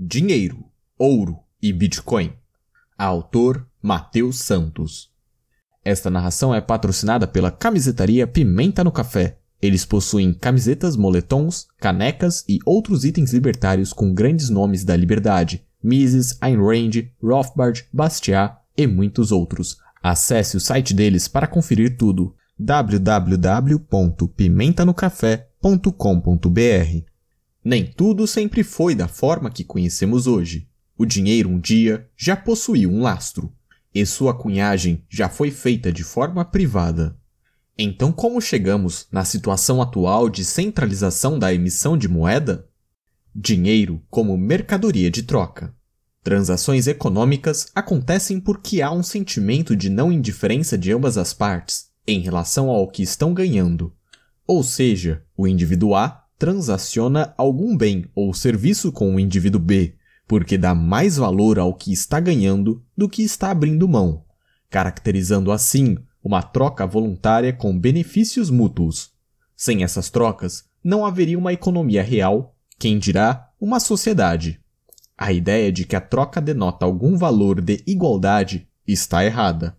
dinheiro, ouro e Bitcoin. Autor Matheus Santos. Esta narração é patrocinada pela camisetaria Pimenta no Café. Eles possuem camisetas, moletons, canecas e outros itens libertários com grandes nomes da liberdade, Mises, Ayn Rand, Rothbard, Bastiat e muitos outros. Acesse o site deles para conferir tudo www.pimentanocafé.com.br nem tudo sempre foi da forma que conhecemos hoje. O dinheiro um dia já possuiu um lastro, e sua cunhagem já foi feita de forma privada. Então, como chegamos na situação atual de centralização da emissão de moeda? Dinheiro como mercadoria de troca. Transações econômicas acontecem porque há um sentimento de não indiferença de ambas as partes em relação ao que estão ganhando. Ou seja, o indivíduo A transaciona algum bem ou serviço com o indivíduo B, porque dá mais valor ao que está ganhando do que está abrindo mão, caracterizando assim uma troca voluntária com benefícios mútuos. Sem essas trocas, não haveria uma economia real, quem dirá, uma sociedade. A ideia de que a troca denota algum valor de igualdade está errada.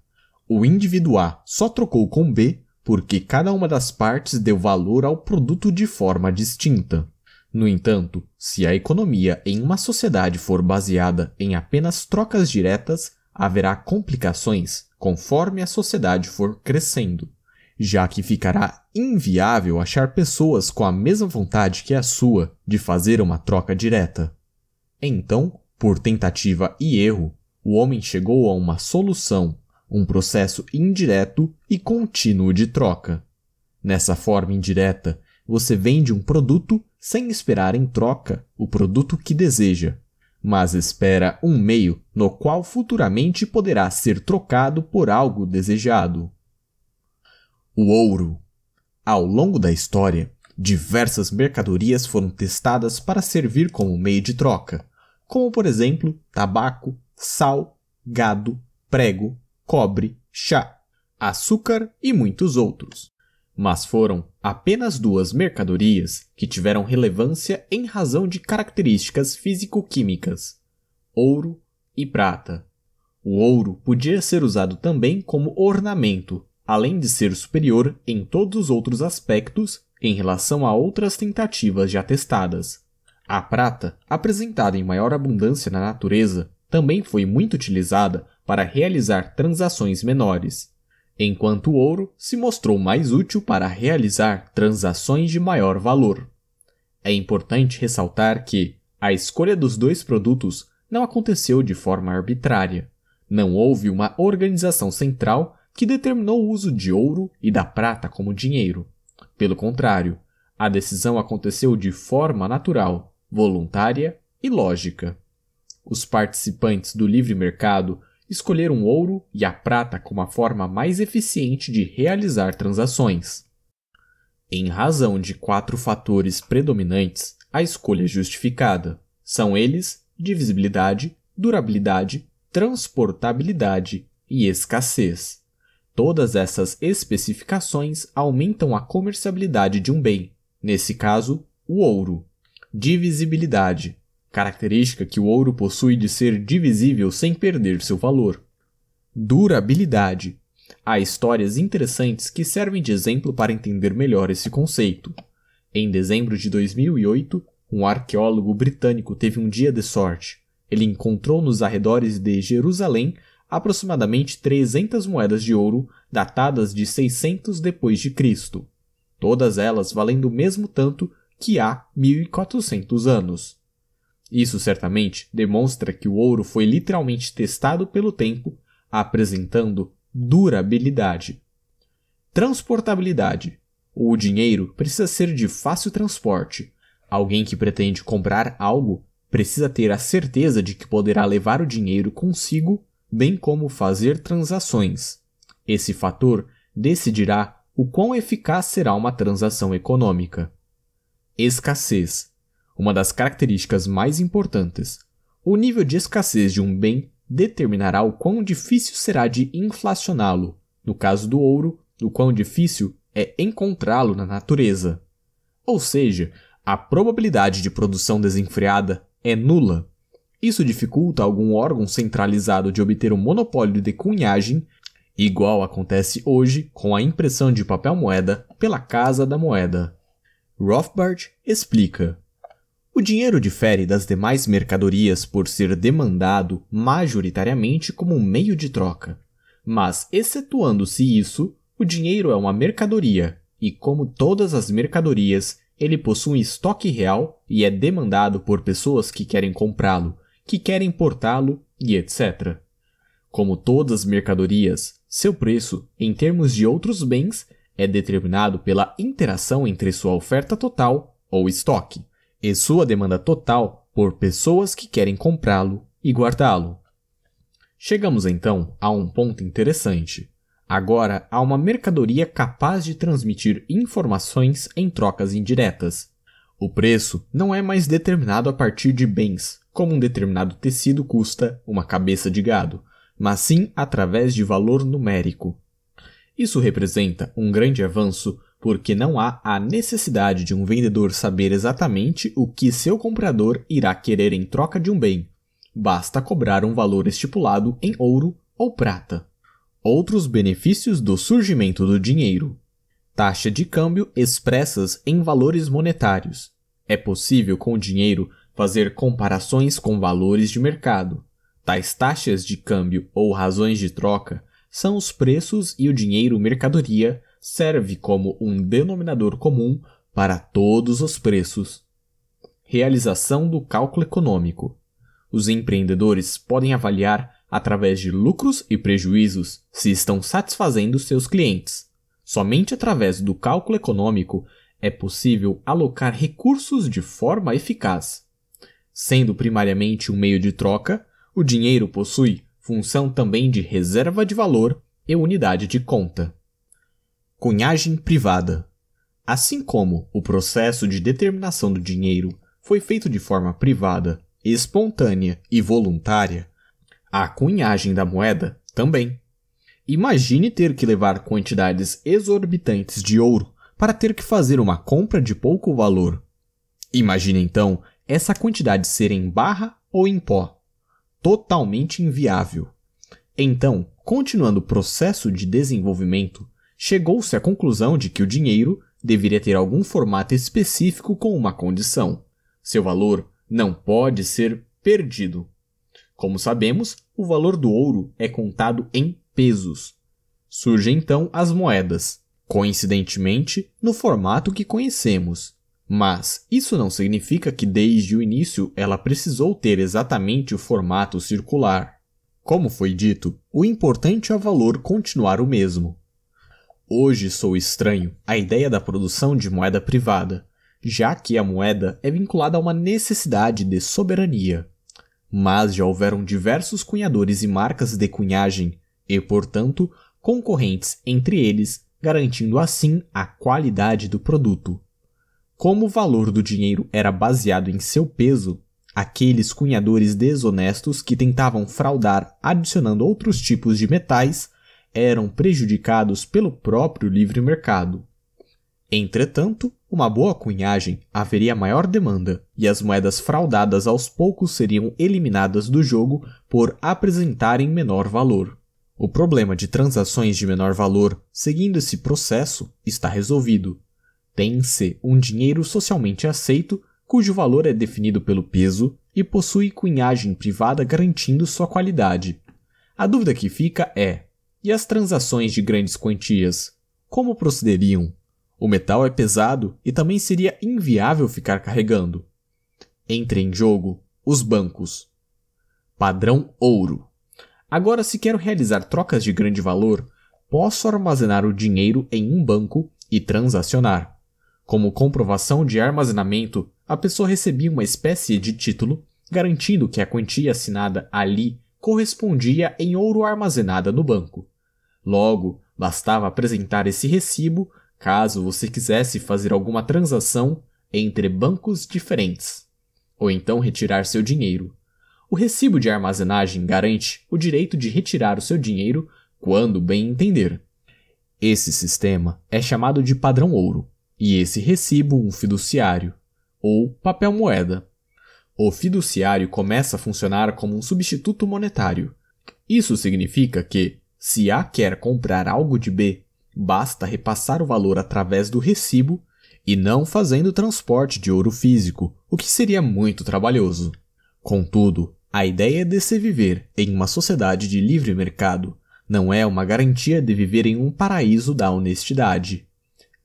O indivíduo A só trocou com B porque cada uma das partes deu valor ao produto de forma distinta. No entanto, se a economia em uma sociedade for baseada em apenas trocas diretas, haverá complicações conforme a sociedade for crescendo, já que ficará inviável achar pessoas com a mesma vontade que a sua de fazer uma troca direta. Então, por tentativa e erro, o homem chegou a uma solução um processo indireto e contínuo de troca. Nessa forma indireta, você vende um produto sem esperar em troca o produto que deseja, mas espera um meio no qual futuramente poderá ser trocado por algo desejado. O ouro. Ao longo da história, diversas mercadorias foram testadas para servir como meio de troca, como por exemplo tabaco, sal, gado, prego, cobre, chá, açúcar e muitos outros. Mas foram apenas duas mercadorias que tiveram relevância em razão de características físico-químicas: ouro e prata. O ouro podia ser usado também como ornamento, além de ser superior em todos os outros aspectos em relação a outras tentativas já testadas. A prata, apresentada em maior abundância na natureza, também foi muito utilizada para realizar transações menores, enquanto o ouro se mostrou mais útil para realizar transações de maior valor. É importante ressaltar que a escolha dos dois produtos não aconteceu de forma arbitrária. Não houve uma organização central que determinou o uso de ouro e da prata como dinheiro. Pelo contrário, a decisão aconteceu de forma natural, voluntária e lógica. Os participantes do livre mercado Escolher um ouro e a prata como a forma mais eficiente de realizar transações. Em razão de quatro fatores predominantes, a escolha é justificada. São eles divisibilidade, durabilidade, transportabilidade e escassez. Todas essas especificações aumentam a comerciabilidade de um bem, nesse caso, o ouro. Divisibilidade característica que o ouro possui de ser divisível sem perder seu valor. Durabilidade. Há histórias interessantes que servem de exemplo para entender melhor esse conceito. Em dezembro de 2008, um arqueólogo britânico teve um dia de sorte. Ele encontrou nos arredores de Jerusalém aproximadamente 300 moedas de ouro datadas de 600 depois de Cristo, todas elas valendo o mesmo tanto que há 1400 anos. Isso certamente demonstra que o ouro foi literalmente testado pelo tempo, apresentando durabilidade. Transportabilidade. O dinheiro precisa ser de fácil transporte. Alguém que pretende comprar algo precisa ter a certeza de que poderá levar o dinheiro consigo, bem como fazer transações. Esse fator decidirá o quão eficaz será uma transação econômica. Escassez uma das características mais importantes. O nível de escassez de um bem determinará o quão difícil será de inflacioná-lo. No caso do ouro, o quão difícil é encontrá-lo na natureza. Ou seja, a probabilidade de produção desenfreada é nula. Isso dificulta algum órgão centralizado de obter o um monopólio de cunhagem, igual acontece hoje com a impressão de papel moeda pela Casa da Moeda. Rothbard explica. O dinheiro difere das demais mercadorias por ser demandado majoritariamente como um meio de troca. Mas, excetuando-se isso, o dinheiro é uma mercadoria, e como todas as mercadorias, ele possui um estoque real e é demandado por pessoas que querem comprá-lo, que querem importá-lo e etc. Como todas as mercadorias, seu preço, em termos de outros bens, é determinado pela interação entre sua oferta total ou estoque e sua demanda total por pessoas que querem comprá-lo e guardá-lo. Chegamos então a um ponto interessante. Agora há uma mercadoria capaz de transmitir informações em trocas indiretas. O preço não é mais determinado a partir de bens, como um determinado tecido custa uma cabeça de gado, mas sim através de valor numérico. Isso representa um grande avanço porque não há a necessidade de um vendedor saber exatamente o que seu comprador irá querer em troca de um bem. Basta cobrar um valor estipulado em ouro ou prata. Outros benefícios do surgimento do dinheiro: taxa de câmbio expressas em valores monetários. É possível com o dinheiro fazer comparações com valores de mercado. Tais taxas de câmbio ou razões de troca são os preços e o dinheiro mercadoria serve como um denominador comum para todos os preços. Realização do cálculo econômico. Os empreendedores podem avaliar através de lucros e prejuízos se estão satisfazendo seus clientes. Somente através do cálculo econômico é possível alocar recursos de forma eficaz. Sendo primariamente um meio de troca, o dinheiro possui função também de reserva de valor e unidade de conta cunhagem privada. Assim como o processo de determinação do dinheiro foi feito de forma privada, espontânea e voluntária, a cunhagem da moeda também. Imagine ter que levar quantidades exorbitantes de ouro para ter que fazer uma compra de pouco valor. Imagine então essa quantidade ser em barra ou em pó. Totalmente inviável. Então, continuando o processo de desenvolvimento, chegou-se à conclusão de que o dinheiro deveria ter algum formato específico com uma condição. Seu valor não pode ser perdido. Como sabemos, o valor do ouro é contado em pesos. Surgem então as moedas, coincidentemente no formato que conhecemos. Mas isso não significa que desde o início ela precisou ter exatamente o formato circular. Como foi dito, o importante é o valor continuar o mesmo. Hoje sou estranho à ideia da produção de moeda privada, já que a moeda é vinculada a uma necessidade de soberania. Mas já houveram diversos cunhadores e marcas de cunhagem, e, portanto, concorrentes entre eles, garantindo assim a qualidade do produto. Como o valor do dinheiro era baseado em seu peso, aqueles cunhadores desonestos que tentavam fraudar adicionando outros tipos de metais eram prejudicados pelo próprio livre mercado. Entretanto, uma boa cunhagem haveria maior demanda, e as moedas fraudadas aos poucos seriam eliminadas do jogo por apresentarem menor valor. O problema de transações de menor valor, seguindo esse processo, está resolvido. Tem-se um dinheiro socialmente aceito, cujo valor é definido pelo peso e possui cunhagem privada garantindo sua qualidade. A dúvida que fica é: e as transações de grandes quantias? Como procederiam? O metal é pesado e também seria inviável ficar carregando. Entre em jogo os bancos. Padrão ouro. Agora, se quero realizar trocas de grande valor, posso armazenar o dinheiro em um banco e transacionar. Como comprovação de armazenamento, a pessoa recebia uma espécie de título garantindo que a quantia assinada ali correspondia em ouro armazenada no banco. Logo, bastava apresentar esse recibo caso você quisesse fazer alguma transação entre bancos diferentes, ou então retirar seu dinheiro. O recibo de armazenagem garante o direito de retirar o seu dinheiro quando bem entender. Esse sistema é chamado de padrão ouro, e esse recibo um fiduciário, ou papel moeda. O fiduciário começa a funcionar como um substituto monetário. Isso significa que, se A quer comprar algo de B, basta repassar o valor através do recibo e não fazendo transporte de ouro físico, o que seria muito trabalhoso. Contudo, a ideia de se viver em uma sociedade de livre mercado não é uma garantia de viver em um paraíso da honestidade.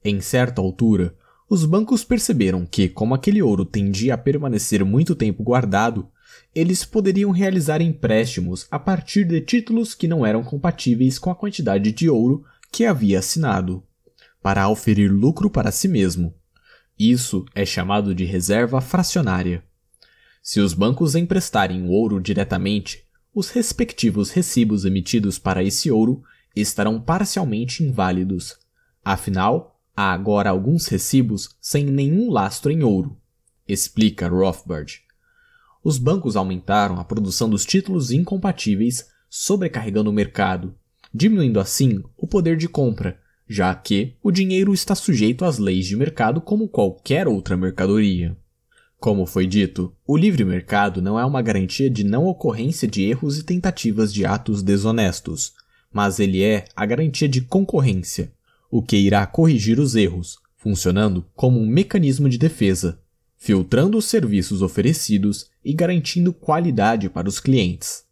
Em certa altura, os bancos perceberam que, como aquele ouro tendia a permanecer muito tempo guardado, eles poderiam realizar empréstimos a partir de títulos que não eram compatíveis com a quantidade de ouro que havia assinado, para auferir lucro para si mesmo. Isso é chamado de reserva fracionária. Se os bancos emprestarem o ouro diretamente, os respectivos recibos emitidos para esse ouro estarão parcialmente inválidos. Afinal, há agora alguns recibos sem nenhum lastro em ouro, explica Rothbard os bancos aumentaram a produção dos títulos incompatíveis, sobrecarregando o mercado, diminuindo assim o poder de compra, já que o dinheiro está sujeito às leis de mercado como qualquer outra mercadoria. Como foi dito, o livre mercado não é uma garantia de não ocorrência de erros e tentativas de atos desonestos, mas ele é a garantia de concorrência, o que irá corrigir os erros, funcionando como um mecanismo de defesa, filtrando os serviços oferecidos e garantindo qualidade para os clientes.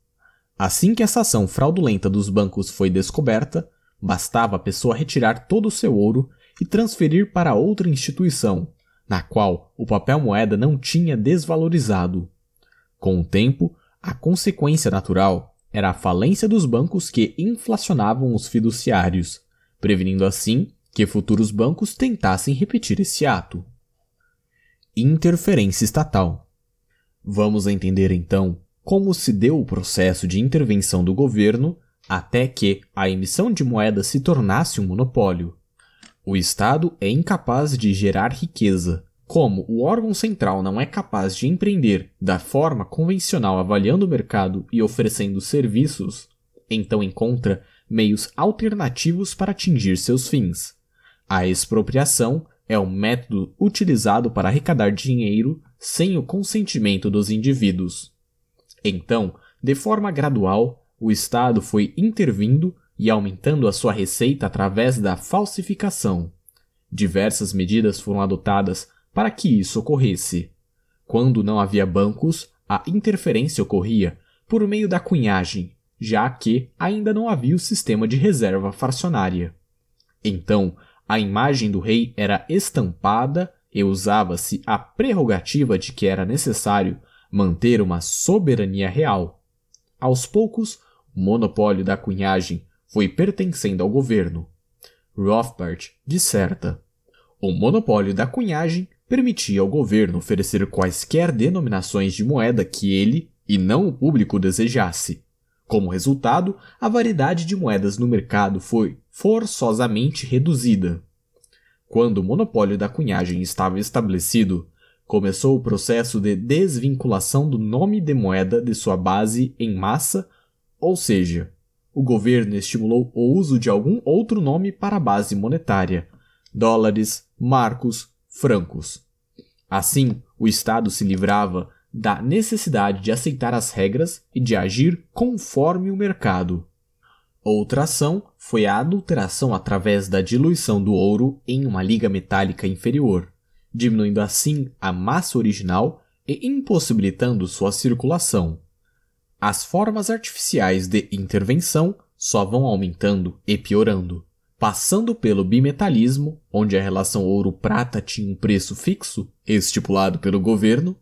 Assim que essa ação fraudulenta dos bancos foi descoberta, bastava a pessoa retirar todo o seu ouro e transferir para outra instituição, na qual o papel moeda não tinha desvalorizado. Com o tempo, a consequência natural era a falência dos bancos que inflacionavam os fiduciários, prevenindo assim que futuros bancos tentassem repetir esse ato interferência estatal. Vamos entender então como se deu o processo de intervenção do governo até que a emissão de moeda se tornasse um monopólio. O Estado é incapaz de gerar riqueza. Como o órgão central não é capaz de empreender da forma convencional avaliando o mercado e oferecendo serviços, então encontra meios alternativos para atingir seus fins. A expropriação é um método utilizado para arrecadar dinheiro sem o consentimento dos indivíduos. Então, de forma gradual, o Estado foi intervindo e aumentando a sua receita através da falsificação. Diversas medidas foram adotadas para que isso ocorresse. Quando não havia bancos, a interferência ocorria por meio da cunhagem, já que ainda não havia o sistema de reserva fracionária. Então, a imagem do rei era estampada e usava-se a prerrogativa de que era necessário manter uma soberania real. Aos poucos, o monopólio da cunhagem foi pertencendo ao governo. Rothbard disserta: O monopólio da cunhagem permitia ao governo oferecer quaisquer denominações de moeda que ele, e não o público, desejasse. Como resultado, a variedade de moedas no mercado foi forçosamente reduzida. Quando o monopólio da cunhagem estava estabelecido, começou o processo de desvinculação do nome de moeda de sua base em massa, ou seja, o governo estimulou o uso de algum outro nome para a base monetária: dólares, marcos, francos. Assim, o Estado se livrava da necessidade de aceitar as regras e de agir conforme o mercado. Outra ação foi a adulteração através da diluição do ouro em uma liga metálica inferior, diminuindo assim a massa original e impossibilitando sua circulação. As formas artificiais de intervenção só vão aumentando e piorando, passando pelo bimetalismo, onde a relação ouro-prata tinha um preço fixo, estipulado pelo governo,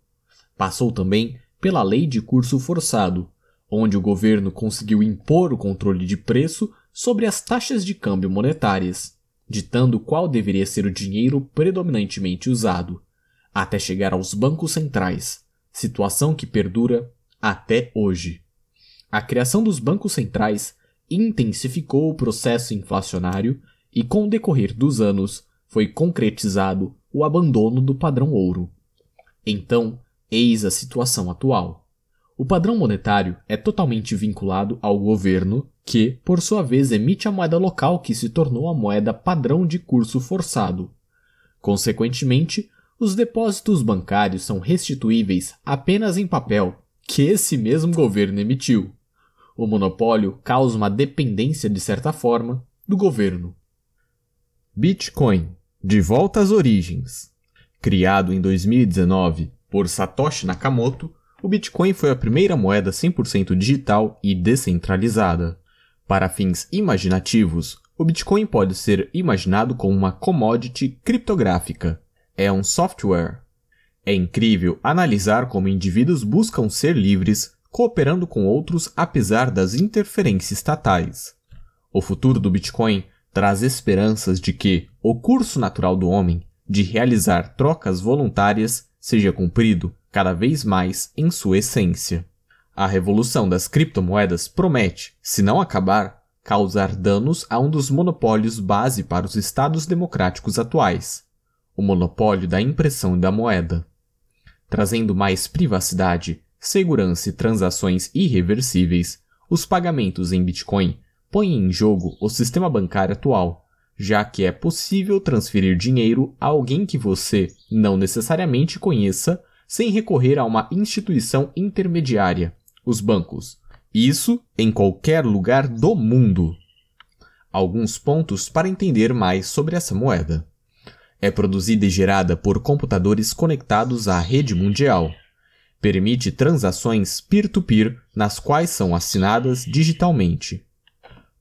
passou também pela lei de curso forçado, onde o governo conseguiu impor o controle de preço sobre as taxas de câmbio monetárias, ditando qual deveria ser o dinheiro predominantemente usado, até chegar aos bancos centrais, situação que perdura até hoje. A criação dos bancos centrais intensificou o processo inflacionário e, com o decorrer dos anos, foi concretizado o abandono do padrão ouro. Então, eis a situação atual. O padrão monetário é totalmente vinculado ao governo, que, por sua vez, emite a moeda local que se tornou a moeda padrão de curso forçado. Consequentemente, os depósitos bancários são restituíveis apenas em papel, que esse mesmo governo emitiu. O monopólio causa uma dependência, de certa forma, do governo. Bitcoin De volta às origens. Criado em 2019 por Satoshi Nakamoto, o Bitcoin foi a primeira moeda 100% digital e descentralizada. Para fins imaginativos, o Bitcoin pode ser imaginado como uma commodity criptográfica. É um software. É incrível analisar como indivíduos buscam ser livres, cooperando com outros apesar das interferências estatais. O futuro do Bitcoin traz esperanças de que o curso natural do homem de realizar trocas voluntárias seja cumprido cada vez mais em sua essência. A revolução das criptomoedas promete, se não acabar, causar danos a um dos monopólios base para os estados democráticos atuais, o monopólio da impressão da moeda. Trazendo mais privacidade, segurança e transações irreversíveis, os pagamentos em Bitcoin põem em jogo o sistema bancário atual, já que é possível transferir dinheiro a alguém que você não necessariamente conheça sem recorrer a uma instituição intermediária, os bancos. Isso em qualquer lugar do mundo. Alguns pontos para entender mais sobre essa moeda. É produzida e gerada por computadores conectados à rede mundial. Permite transações peer-to-peer -peer nas quais são assinadas digitalmente.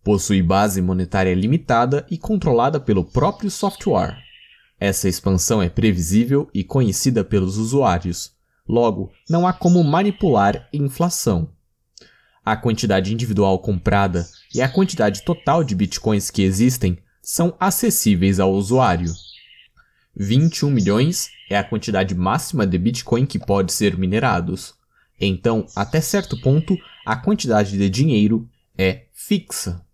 Possui base monetária limitada e controlada pelo próprio software. Essa expansão é previsível e conhecida pelos usuários. Logo, não há como manipular inflação. A quantidade individual comprada e a quantidade total de bitcoins que existem são acessíveis ao usuário. 21 milhões é a quantidade máxima de bitcoin que pode ser minerados. Então, até certo ponto, a quantidade de dinheiro é fixa.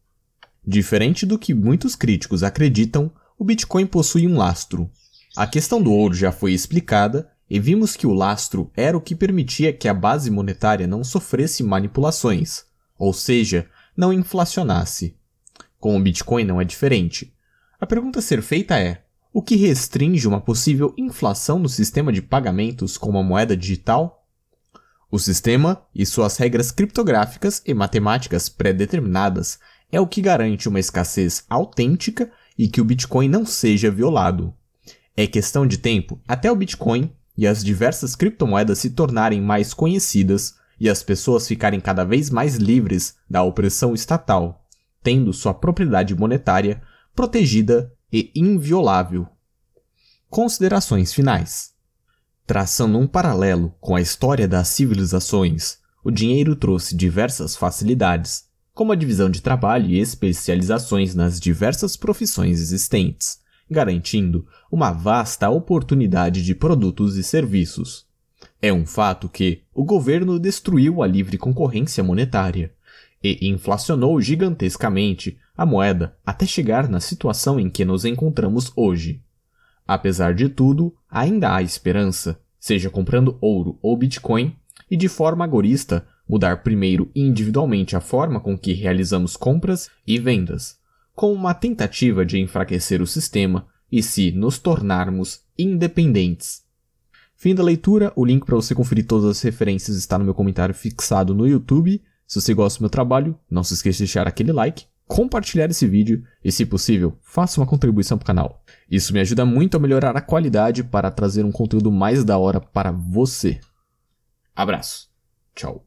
Diferente do que muitos críticos acreditam, o Bitcoin possui um lastro. A questão do ouro já foi explicada e vimos que o lastro era o que permitia que a base monetária não sofresse manipulações, ou seja, não inflacionasse. Com o Bitcoin não é diferente. A pergunta a ser feita é: o que restringe uma possível inflação no sistema de pagamentos com uma moeda digital? O sistema e suas regras criptográficas e matemáticas pré-determinadas é o que garante uma escassez autêntica e que o Bitcoin não seja violado. É questão de tempo até o Bitcoin e as diversas criptomoedas se tornarem mais conhecidas e as pessoas ficarem cada vez mais livres da opressão estatal, tendo sua propriedade monetária protegida e inviolável. Considerações finais. Traçando um paralelo com a história das civilizações, o dinheiro trouxe diversas facilidades, como a divisão de trabalho e especializações nas diversas profissões existentes, garantindo uma vasta oportunidade de produtos e serviços. É um fato que o governo destruiu a livre concorrência monetária e inflacionou gigantescamente a moeda até chegar na situação em que nos encontramos hoje. Apesar de tudo, ainda há esperança, seja comprando ouro ou Bitcoin, e de forma agorista mudar primeiro individualmente a forma com que realizamos compras e vendas, com uma tentativa de enfraquecer o sistema e se nos tornarmos independentes. Fim da leitura, o link para você conferir todas as referências está no meu comentário fixado no YouTube. Se você gosta do meu trabalho, não se esqueça de deixar aquele like, compartilhar esse vídeo e, se possível, faça uma contribuição para o canal. Isso me ajuda muito a melhorar a qualidade para trazer um conteúdo mais da hora para você. Abraço. Tchau.